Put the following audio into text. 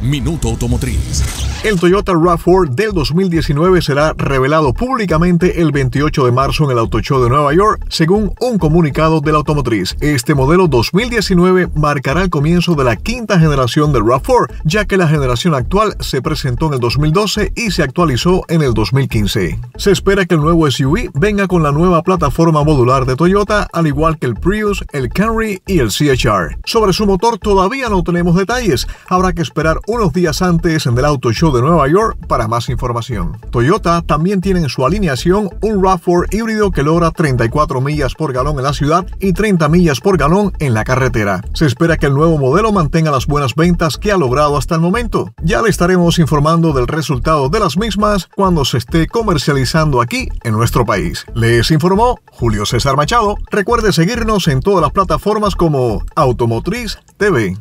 Minuto Automotriz. El Toyota RAV4 del 2019 será revelado públicamente el 28 de marzo en el Auto Show de Nueva York, según un comunicado de la automotriz. Este modelo 2019 marcará el comienzo de la quinta generación del RAV4, ya que la generación actual se presentó en el 2012 y se actualizó en el 2015. Se espera que el nuevo SUV venga con la nueva plataforma modular de Toyota, al igual que el Prius, el Camry y el CHR. Sobre su motor todavía no tenemos detalles, habrá que esperar un unos días antes en el Auto Show de Nueva York para más información. Toyota también tiene en su alineación un RAV4 híbrido que logra 34 millas por galón en la ciudad y 30 millas por galón en la carretera. Se espera que el nuevo modelo mantenga las buenas ventas que ha logrado hasta el momento. Ya le estaremos informando del resultado de las mismas cuando se esté comercializando aquí en nuestro país. Les informó Julio César Machado. Recuerde seguirnos en todas las plataformas como Automotriz TV.